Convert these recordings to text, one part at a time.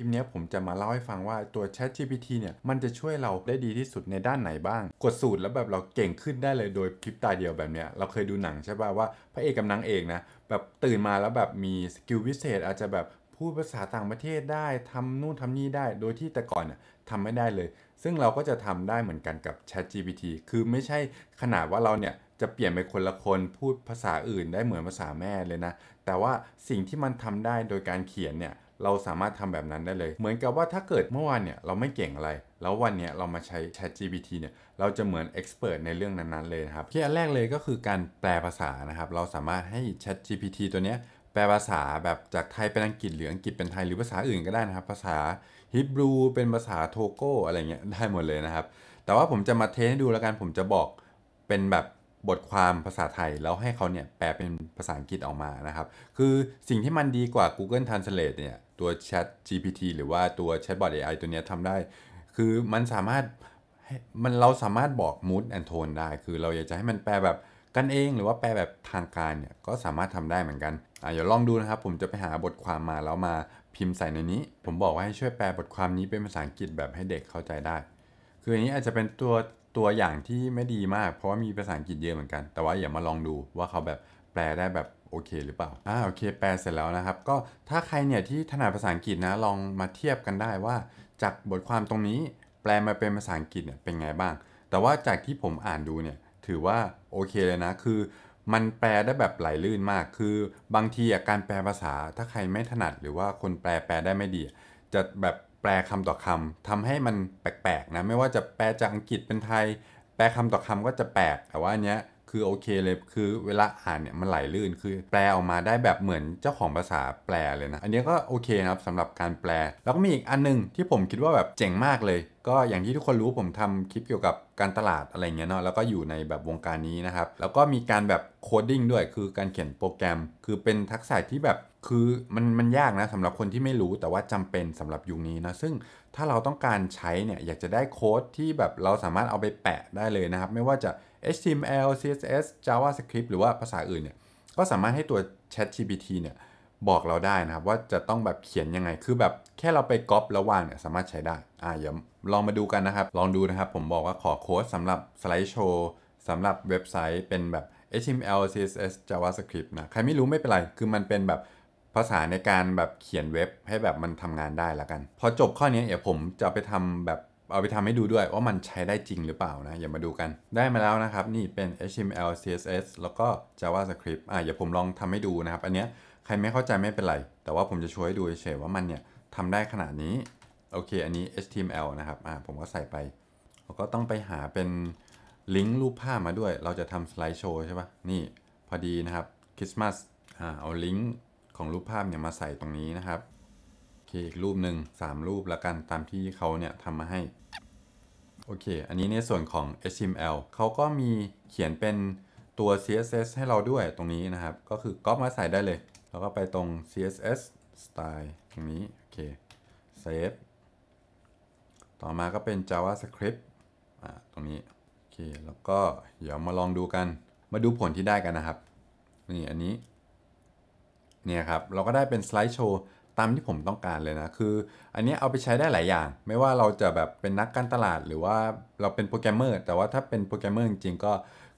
ลิปนี้ผมจะมาเล่าให้ฟังว่าตัว Chat GPT เนี่ยมันจะช่วยเราได้ดีที่สุดในด้านไหนบ้าง กดสูตรแล้วแบบเราเก่งขึ้นได้เลยโดยคลิปตาเดียวแบบเนี้ย เราเคยดูหนังใช่ป่ะ ว่าพระเอกกำลังเอกนะแบบตื่นมาแล้วแบบมีสกิลพิเศษ อาจจะแบบพูดภาษาต่างประเทศได้ทำนู่นทำนี่ได้ โดยที่แต่ก่อนน่ะทำไม่ได้เลย ซึ่งเราก็จะทำได้เหมือนกันกับ Chat GPT คือไม่ใช่ขนาดว่าเราเนี่ยจะเปลี่ยนไปคนละคนพูดภาษาอื่นได้เหมือนภาษาแม่เลยนะ แต่ว่าสิ่งที่มันทำได้โดยการเขียนเนี่ยเราสามารถทำแบบนั้นได้เลย เหมือนกับว่าถ้าเกิดเมื่อวานเนี่ยเราไม่เก่งอะไร แล้ววันนี้เรามาใช้ Chat GPT เนี่ย เราจะเหมือนเอ็กซ์เพรสในเรื่องนั้น ๆ เลยนะครับที่อันแรกเลยก็คือการแปลภาษานะครับ เราสามารถให้ Chat GPT ตัวเนี้ย แปลภาษาแบบจากไทยเป็นอังกฤษหรืออังกฤษเป็นไทย หรือภาษาอื่นก็ได้นะครับ ภาษาฮิบรูเป็นภาษาโทโกอะไรเงี้ยได้หมดเลยนะครับ แต่ว่าผมจะมาเทสดูแล้วกัน ผมจะบอกเป็นแบบบทความภาษาไทย แล้วให้เขาเนี่ยแปลเป็นภาษาอังกฤษออกมานะครับ คือสิ่งที่มันดีกว่า Google Translate เนี่ยตัว Chat GPT หรือว่าตัวแชทบอท AI ตัวนี้ทำได้ คือมันสามารถมันเราสามารถบอก mood and tone ได้ คือเราอยากจะให้มันแปลแบบกันเอง หรือว่าแปลแบบทางการเนี่ย ก็สามารถทำได้เหมือนกันอ่าเดี๋ยวลองดูนะครับ ผมจะไปหาบทความมาแล้วมาพิมพ์ใส่ในนี้ ผมบอกว่าให้ช่วยแปลบทความนี้เป็นภาษาอังกฤษแบบให้เด็กเข้าใจได้ คืออันนี้อาจจะเป็นตัวตัวอย่างที่ไม่ดีมาก เพราะว่ามีภาษาอังกฤษเยอะเหมือนกัน แต่ว่าอย่ามาลองดูว่าเขาแบบแปลได้แบบโอเคหรือเปล่า อ่าโอเค แปลเสร็จแล้วนะครับ ก็ถ้าใครเนี่ยที่ถนัดภาษาอังกฤษนะลองมาเทียบกันได้ว่า จากบทความตรงนี้แปลมาเป็นภาษาอังกฤษเนี่ยเป็นไงบ้าง แต่ว่าจากที่ผมอ่านดูเนี่ยถือว่าโอเคเลยนะ คือ มันแปลได้แบบไหลลื่นมาก คือบางทีการแปลภาษาถ้าใครไม่ถนัด หรือว่าคนแปลแปลได้ไม่ดีจะแบบแปลคำต่อคำทำให้มันแปลกๆนะไม่ว่าจะแปลจากอังกฤษเป็นไทย แปลคำต่อคำก็จะแปลกแต่ว่าอันเนี้ยคือโอเคเลยคือเวลาอ่านเนี่ยมันไหลลื่น คือ แปลออกมาได้แบบเหมือนเจ้าของภาษาแปลเลยนะอันนี้ก็โอเคนะครับสำหรับการแปลแล้วก็มีอีกอันนึงที่ผมคิดว่าแบบเจ๋งมากเลย ก็อย่างที่ทุกคนรู้ผมทำคลิปเกี่ยวกับการตลาดอะไรเงี้ยเนาะแล้วก็อยู่ในแบบวงการนี้นะครับแล้วก็มีการแบบโคดดิ้งด้วย คือการเขียนโปรแกรม คือเป็นทักษะที่แบบคือมันมันยากนะสำหรับคนที่ไม่รู้แต่ว่าจำเป็นสำหรับยุคนี้นะซึ่งถ้าเราต้องการใช้เนี่ยอยากจะได้โค้ดที่แบบเราสามารถเอาไปแปะได้เลยนะครับไม่ว่าจะ HTML CSS JavaScript หรือว่าภาษาอื่นเนี่ยก็สามารถให้ตัว Chat GPT เนี่ย บอกเราได้นะครับว่าจะต้องแบบเขียนยังไง คือแบบแค่เราไปก๊อประหว่างเนี่ยสามารถใช้ได้ อ่าเดี๋ยวลองมาดูกันนะครับ ลองดูนะครับผมบอกว่าขอโค้ดสำหรับ สไลด์โชว์สำหรับเว็บไซต์เป็นแบบ HTML CSS JavaScript นะ ใครไม่รู้ไม่เป็นไร คือมันเป็นแบบภาษาในการแบบเขียนเว็บให้แบบมันทำงานได้ละกัน พอจบข้อนี้เดี๋ยวผมจะไปทำแบบเอาไปทำให้ดูด้วยว่ามันใช้ได้จริงหรือเปล่านะ อย่ามาดูกันได้มาแล้วนะครับ นี่เป็น HTML CSS แล้วก็ JavaScript อ่ะอย่าผมลองทำให้ดูนะครับ อันเนี้ยใครไม่เข้าใจไม่เป็นไร แต่ว่าผมจะช่วยดูเฉยว่ามันเนี่ยทำได้ขนาดนี้ โอเคอันนี้ HTML นะครับอ่ะผมก็ใส่ไปแล้วก็ต้องไปหาเป็น ลิงก์รูปภาพมาด้วย เราจะทำสไลด์โชว์ใช่ปะนี่พอดีนะครับคริสต์มาสอ่าเอาลิงก์ของรูปภาพเนี่ยมาใส่ตรงนี้นะครับโอเคอีกรูปหนึ่ง3 รูปแล้วกันตามที่เขาเนี่ยทำมาให้โอเค อันนี้ในส่วนของ HTML เขาก็มีเขียนเป็นตัว CSS ให้เราด้วยตรงนี้นะครับ ก็คือก๊อปมาใส่ได้เลย แล้วก็ไปตรง CSS style ตรงนี้ โอเค save ต่อมาก็เป็น JavaScript อ่าตรงนี้ โอเค แล้วก็ เดี๋ยวมาลองดูกัน มาดูผลที่ได้กันนะครับ นี่ อันนี้ เนี่ยครับ เราก็ได้เป็นสไลด์โชว์ตามที่ผมต้องการเลยนะ คืออันนี้เอาไปใช้ได้หลายอย่าง ไม่ว่าเราจะแบบเป็นนักการตลาด หรือว่าเราเป็นโปรแกรมเมอร์ แต่ว่าถ้าเป็นโปรแกรมเมอร์จริง ๆ ก็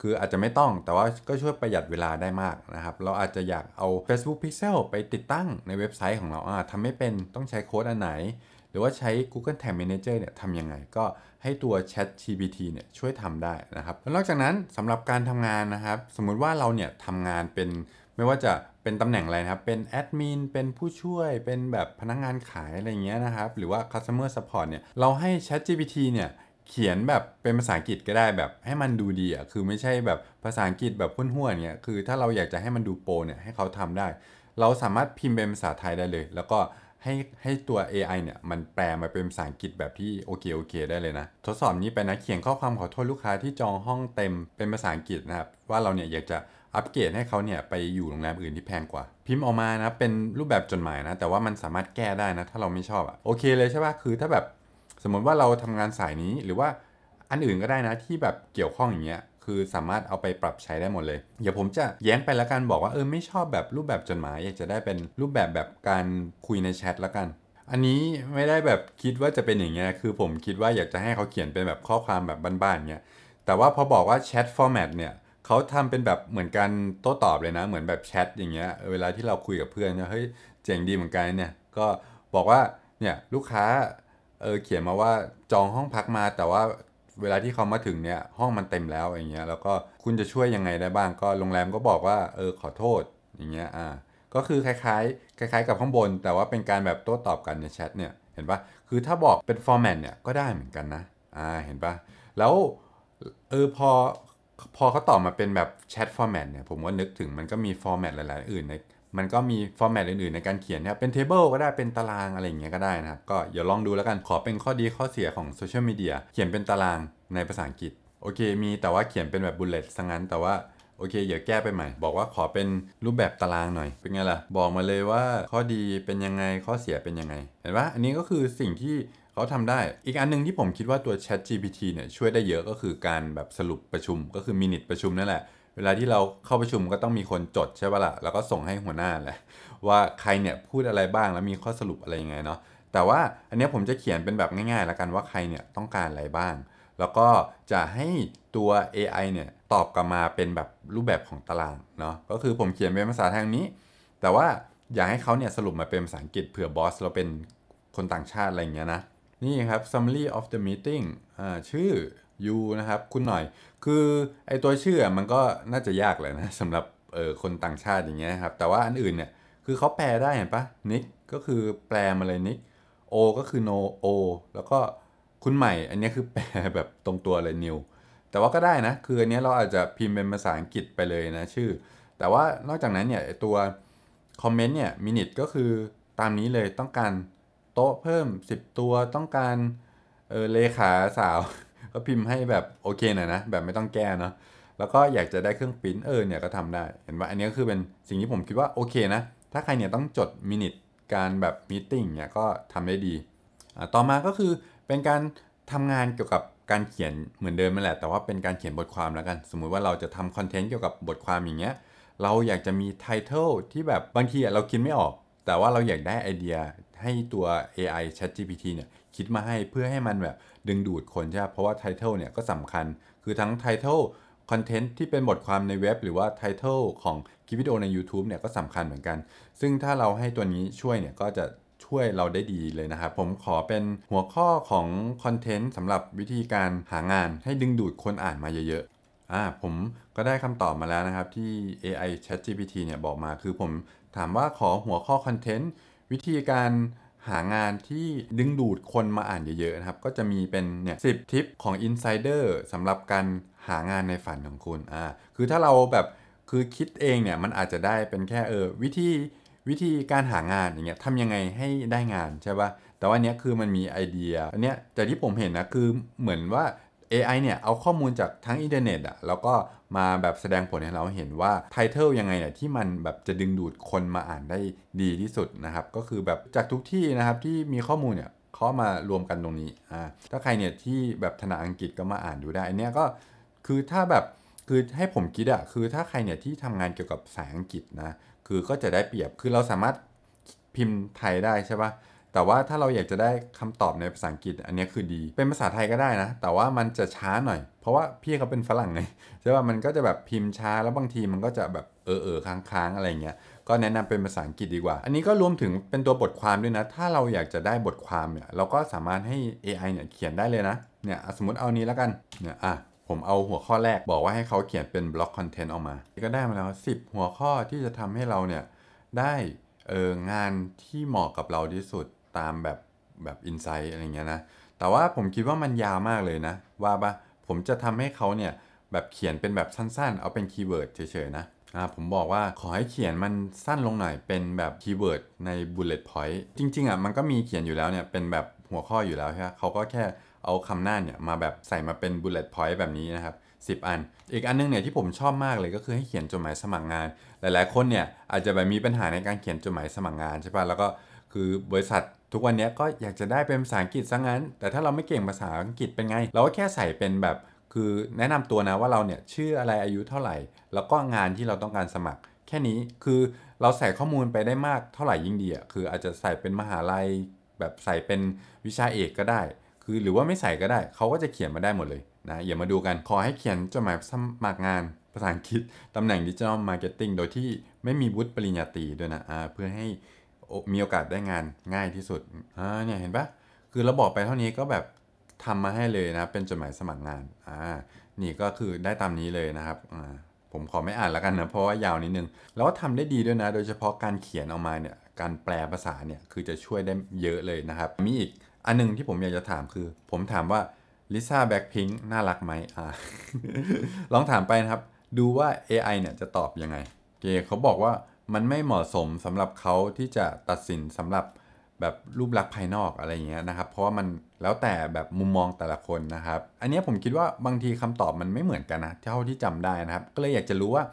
คืออาจจะไม่ต้อง แต่ว่าก็ช่วยประหยัดเวลาได้มากนะครับ เราอาจจะอยากเอา Facebook Pixel ไปติดตั้งในเว็บไซต์ของเราทำไม่เป็นต้องใช้โค้ดอันไหน หรือว่าใช้ Google Tag Manager เนี่ยทำยังไง ก็ให้ตัว Chat GPT เนี่ยช่วยทำได้นะครับแล้วนอกจากนั้นสำหรับการทำงานนะครับ สมมุติว่าเราเนี่ยทำงานเป็นไม่ว่าจะเป็นตำแหน่งอะไรนะครับ เป็นแอดมิน เป็นผู้ช่วย เป็นแบบพนักงงานขายอะไรเงี้ยนะครับ หรือว่า customer support เนี่ย เราให้ Chat GPT เนี่ย เขียนแบบเป็นภาษาอังกฤษก็ได้แบบให้มันดูดีอ่ะคือไม่ใช่แบบภาษาอังกฤษแบบพุ่นห้วนเนี่ยคือถ้าเราอยากจะให้มันดูโปรเนี่ย ให้เขาทำได้ เราสามารถพิมพ์เป็นภาษาไทยได้เลย แล้วก็ให้ให้ตัว AI เนี่ยมันแปลมาเป็นภาษาอังกฤษแบบที่โอเคโอเคได้เลยนะ ทดสอบนี้ไปนะ เขียนข้อความขอโทษลูกค้าที่จองห้องเต็มเป็นภาษาอังกฤษนะครับ ว่าเราเนี่ยอยากจะอัปเกรดให้เขาเนี่ยไปอยู่โรงแรมอื่นที่แพงกว่าพิมพ์ออกมานะเป็นรูปแบบจดหมายนะ แต่ว่ามันสามารถแก้ได้นะ ถ้าเราไม่ชอบอะโอเคเลยใช่ปะคือถ้าแบบสมมติว่าเราทำงานสายนี้ หรือว่าอันอื่นก็ได้นะที่แบบเกี่ยวข้องอย่างเงี้ยคือสามารถเอาไปปรับใช้ได้หมดเลย เดี๋ยวผมจะแย้งไปแล้วกันบอกว่าเออไม่ชอบแบบรูปแบบจดหมาย อยากจะได้เป็นรูปแบบแบบการคุยในแชทละกัน อันนี้ไม่ได้แบบคิดว่าจะเป็นอย่างเงี้ยคือ ผมคิดว่าอยากจะให้เขาเขียนเป็นแบบข้อความแบบบ้านๆเงี้ยแต่ว่าพอบอกว่าแชทฟอร์แมตเนี่ยเขาทำเป็นแบบเหมือนการโต้ตอบเลยนะ เหมือนแบบแชทอย่างเงี้ย เวลาที่เราคุยกับเพื่อนเฮ้ย เจ๋งดีเหมือนกันเนี่ยก็บอกว่าเนี่ยลูกค้าเออเขียนมาว่าจองห้องพักมาแต่ว่าเวลาที่เขามาถึงเนี่ยห้องมันเต็มแล้วอย่างเงี้ยแล้วก็คุณจะช่วยยังไงได้บ้างก็โรงแรมก็บอกว่าเออขอโทษอย่างเงี้ยอ่าก็คือคล้ายๆคล้าย ๆ กับข้างบนแต่ว่าเป็นการแบบโต้ตอบกันในแชทเนี่ยเห็นปะคือถ้าบอกเป็นฟอร์แมตเนี่ยก็ได้เหมือนกันนะอ่าเห็นปะแล้วเออพอพอเขาตอบมาเป็นแบบแชทฟอร์แมตเนี่ยผมก็นึกถึงมันก็มีฟอร์แมตหลาย ๆ อื่นในมันก็มีฟอร์แมตอื่น ๆ ในการเขียนนะ่ยเป็นเทเบิลก็ได้เป็นตารางอะไรอย่างเงี้ยก็ได้นะครับก็อย่าลองดูแล้วกันขอเป็นข้อดีข้อเสียของโซเชียลมีเดียเขียนเป็นตารางในภาษาอังกฤษ โอเค มีแต่ว่าเขียนเป็นแบบบุลเลตซะงั้น แต่ว่า โอเค เดี๋ยวแก้ไปใหม่ บอกว่าขอเป็นรูปแบบตารางหน่อยเป็นไงล่ะ บอกมาเลยว่าข้อดีเป็นยังไงข้อเสียเป็นยังไงเห็นปะอันนี้ก็คือสิ่งที่เขาทำได้ อีกอันนึงที่ผมคิดว่าตัว Chat GPT เนี่ยช่วยได้เยอะก็คือการแบบสรุปประชุมก็คือมินิทประชุมนั่นแหละ เวลาที่เราเข้าประชุมก็ต้องมีคนจดใช่ปะละ่ะ แล้วก็ส่งให้หัวหน้าแหละว่าใครเนี่ยพูดอะไรบ้างแล้วมีข้อสรุปอะไรยังไงเนาะ แต่ว่าอันนี้ผมจะเขียนเป็นแบบง่ายๆแล้วกันว่าใครเนี่ยต้องการอะไรบ้าง แล้วก็จะให้ตัว AI เนี่ยตอบกลับมาเป็นแบบรูปแบบของตารางเนาะ ก็คือผมเขียนเป็นภาษาทางนี้ แต่ว่าอยากให้เขาเนี่ยสรุปมาเป็นภาษาอังกฤษเผื่อบอสเราเป็นคนต่างชาติอะไรเงี้ยนะนี่ครับ summary of the meeting อ่าชื่อ you นะครับ คุณหน่อย คือไอตัวชื่อมันก็น่าจะยากเลยนะสำหรับเออคนต่างชาติอย่างเงี้ยครับ แต่ว่าอันอื่นเนี่ยคือเขาแปลได้เห็นปะ Nick ก็คือแปลมาเลย Nick O ก็คือ no O แล้วก็คุณใหม่ อันนี้คือแปลแบบตรงตัวเลย new แต่ว่าก็ได้นะ คืออันนี้เราอาจจะพิมพ์เป็นภาษาอังกฤษไปเลยนะ ชื่อ แต่ว่านอกจากนั้นเนี่ยตัวคอมเมนต์เนี่ยมินิทก็คือตามนี้เลยต้องการโต๊ะเพิ่ม 10 ตัวต้องการเออเลขาสาว ก็พิมพ์ให้แบบโอเคหน่อยนะ แบบไม่ต้องแก้เนาะแล้วก็อยากจะได้เครื่องปิ้นเออเนี่ยก็ทำได้ เห็นว่าอันนี้ก็คือเป็นสิ่งที่ผมคิดว่าโอเคนะถ้าใครเนี่ยต้องจดมินิทการแบบมีติ้งเนี่ยก็ทำได้ดี ต่อมาก็คือเป็นการทำงานเกี่ยวกับการเขียนเหมือนเดิมนั่นแหละ แต่ว่าเป็นการเขียนบทความแล้วกัน สมมุติว่าเราจะทำคอนเทนต์เกี่ยวกับบทความอย่างเงี้ยเราอยากจะมีไทเทลที่แบบบางทีเราคิดไม่ออก แต่ว่าเราอยากได้ไอเดียให้ตัว AI ChatGPT เนี่ยคิดมาให้เพื่อให้มันแบบ ดึงดูดคนใช่ไหมเพราะว่าไท t l ลเนี่ยก็สำคัญ คือทั้งไท t l ลคอนเทนต์ที่เป็นบทความในเว็บหรือว่าไทเทลของคลิปวิดีโอใน YouTube เนี่ยก็สำคัญเหมือนกัน ซึ่งถ้าเราให้ตัวนี้ช่วยเนี่ยก็จะช่วยเราได้ดีเลยนะครับ ผมขอเป็นหัวข้อของคอนเทนต์สำหรับวิธีการหางาน ให้ดึงดูดคนอ่านมาเยอะๆอ่าผมก็ได้คำตอบมาแล้วนะครับที่ AI ChatGPT เนี่ยบอกมาคือผมถามว่าขอหัวข้อคอนเทนต์วิธีการหางานที่ดึงดูดคนมาอ่านเยอะๆนะครับก็จะมีเป็นเนี่ยสิทิปของ Insider สำหรับการหางานในฝันของคุณอ่าคือถ้าเราแบบคือคิดเองเนี่ยมันอาจจะได้เป็นแค่เออวิธีวิธีการหางานอย่างเงี้ยทำยังไงให้ได้งานใช่ปะ่ะ แต่ว่าเนี้ยคือมันมีไอเดียอันเนี้ยแต่ที่ผมเห็นนะคือเหมือนว่า AI เนี่ยเอาข้อมูลจากทั้งอินเทอร์เน็ตอ่ะแล้วก็มาแบบแสดงผลให้เราเห็นว่าไทเทลยังไงเนี่ยที่มันแบบจะดึงดูดคนมาอ่านได้ดีที่สุดนะครับก็คือแบบจากทุกที่นะครับที่มีข้อมูลเนี่ยเขามารวมกันตรงนี้อ่าถ้าใครเนี่ยที่แบบถนัดอังกฤษก็มาอ่านดูได้อันเนี้ยก็คือถ้าแบบคือให้ผมคิดอะคือถ้าใครเนี่ยที่ทำงานเกี่ยวกับสายอังกฤษนะคือก็จะได้เปรียบคือเราสามารถพิมพ์ไทยได้ใช่ปะ่ะแต่ว่าถ้าเราอยากจะได้คำตอบในภาษาอังกฤษ อันนี้คือดีเป็นภาษาไทยก็ได้นะแต่ว่ามันจะช้าหน่อยเพราะว่าพี่เขาเป็นฝรั่งไงใช่ป่ะมันก็จะแบบพิมพ์ช้า แล้วบางทีมันก็จะแบบเออเออค้างงอะไรเงี้ยก็แนะนำเป็นภาษาอังกฤษดีกว่า อันนี้ก็รวมถึงเป็นตัวบทความด้วยนะ ถ้าเราอยากจะได้บทความเนี่ยเราก็สามารถให้ AI เนี่ยเขียนได้เลยนะเนี่ยสมมติเอานี้แล้วกันเนี่ยอ่ะผมเอาหัวข้อแรก บอกว่าให้เขาเขียนเป็นบล็อกคอนเทนต์ออกมาก็ได้มาแล้ว10 หัวข้อที่จะทำให้เราเนี่ย ได้เอองานที่เหมาะกับเราที่สุดตามแบบแบบอินไซต์อะไรเงี้ยนะ แต่ว่าผมคิดว่ามันยาวมากเลยนะ ว่าปะผมจะทำให้เขาเนี่ยแบบเขียนเป็นแบบสั้นๆ เอาเป็นคีย์เวิร์ดเฉยๆนะอ่าผมบอกว่าขอให้เขียนมันสั้นลงหน่อย เป็นแบบคีย์เวิร์ดใน bullet point จริงๆอ่ะมันก็มีเขียนอยู่แล้วเนี่ย เป็นแบบหัวข้ออยู่แล้วใช่ไหมเขาก็แค่เอาคำหน้าเนี่ยมาแบบใส่มาเป็น bullet point แบบนี้นะครับ 10 อัน อีกอันนึงเนี่ยที่ผมชอบมากเลยก็คือให้เขียนจดหมายสมัครงาน หลายๆคนเนี่ยอาจจะแบบมีปัญหาในการเขียนจดหมายสมัครงานใช่ปะ่ะแล้วก็คือบริษัททุกวันนี้ก็อยากจะได้เป็นภาษาอังกฤษซะงั้น แต่ถ้าเราไม่เก่งภาษาอังกฤษเป็นไง เราก็แค่ใส่เป็นแบบ คือแนะนำตัวนะว่าเราเนี่ยชื่ออะไรอายุเท่าไหร่ แล้วก็งานที่เราต้องการสมัคร แค่นี้ คือเราใส่ข้อมูลไปได้มากเท่าไหร่ยิ่งดีอ่ะ คืออาจจะใส่เป็นมหาลัย แบบใส่เป็นวิชาเอกก็ได้ คือหรือว่าไม่ใส่ก็ได้ เขาก็จะเขียนมาได้หมดเลยนะ อย่ามาดูกัน ขอให้เขียนจดหมายสมัครงานภาษาอังกฤษตำแหน่งดิจิทัลมาร์เก็ตติ้งโดยที่ไม่มีวุฒิปริญญาตรีด้วยนะเพื่อให้มีโอกาสได้งานง่ายที่สุดอ่าเนี่ยเห็นปะคือเราบอกไปเท่านี้ก็แบบทำมาให้เลยนะ เป็นจดหมายสมัครงานอ่านี่ก็คือได้ตามนี้เลยนะครับอ่าผมขอไม่อ่านแล้วกันนะ เพราะว่ายาวนิดนึง แล้วก็ทำได้ดีด้วยนะ โดยเฉพาะการเขียนออกมาเนี่ย การแปลภาษาเนี่ย คือจะช่วยได้เยอะเลยนะครับ มีอีกอันนึงที่ผมอยากจะถามคือ ผมถามว่าลิซ่าแบ็คพิงค์น่ารักไหมอ่าลองถามไปนะครับ ดูว่า AI เนี่ยจะตอบยังไงเกเขาบอกว่ามันไม่เหมาะสมสำหรับเขาที่จะตัดสินสำหรับแบบรูปลักษณ์ภายนอกอะไรอย่างเงี้ยนะครับ เพราะว่ามันแล้วแต่แบบมุมมองแต่ละคนนะครับอันนี้ผมคิดว่าบางทีคำตอบมันไม่เหมือนกันนะเท่าที่จำได้นะครับ ก็เลยอยากจะรู้ว่า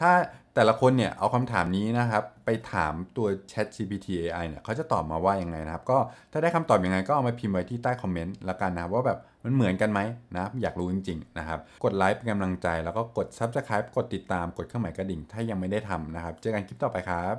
ถ้าแต่ละคนเนี่ยเอาคำถามนี้นะครับไปถามตัว Chat GPT AI เนี่ยเขาจะตอบมาว่ายังไงนะครับ ก็ถ้าได้คำตอบอยังไง ก็เอามาพิมพ์ไว้ที่ใต้คอมเมนต์ละกันนะว่าแบบมันเหมือนกันไหมนะอยากรู้จริง ๆนะครับ กดไลค์เป็นกำลังใจแล้วก็กด Subscribe กดติดตาม กดเครื่องหมายกระดิ่งถ้ายังไม่ได้ทำนะครับ เจอกันคลิปต่อไปครับ